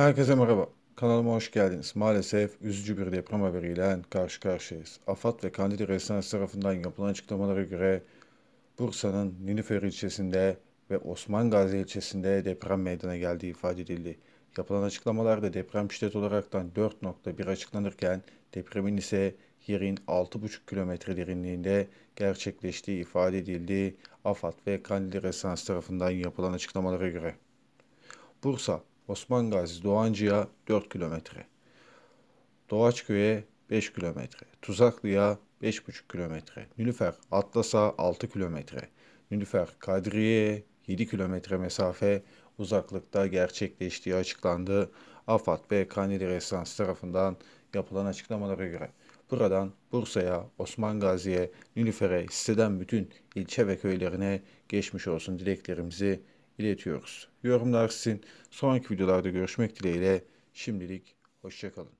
Herkese merhaba. Kanalıma hoş geldiniz. Maalesef üzücü bir deprem haberiyle karşı karşıyayız. AFAD ve Kandili Restanesi tarafından yapılan açıklamalara göre Bursa'nın Nilüfer ilçesinde ve Osman Gazi ilçesinde deprem meydana geldiği ifade edildi. Yapılan açıklamalarda deprem şiddet olaraktan 4.1 açıklanırken depremin ise yerin 6,5 kilometre derinliğinde gerçekleştiği ifade edildi. AFAD ve Kandili Restanesi tarafından yapılan açıklamalara göre. Bursa, Osman Gazi Doğancı'ya 4 kilometre, Doğaçköy'e 5 kilometre, Tuzaklı'ya 5,5 kilometre, Nülüfer Atlas'a 6 kilometre, Nülüfer Kadriye'ye 7 kilometre mesafe uzaklıkta gerçekleştiği açıklandı. AFAD ve Kanedi Resans tarafından yapılan açıklamalara göre. Buradan Bursa'ya, Osman Gazi'ye, Nilüfer'e, hisseden bütün ilçe ve köylerine geçmiş olsun dileklerimizi iletiyoruz. Yorumlar sizin. Sonraki videolarda görüşmek dileğiyle. Şimdilik hoşçakalın.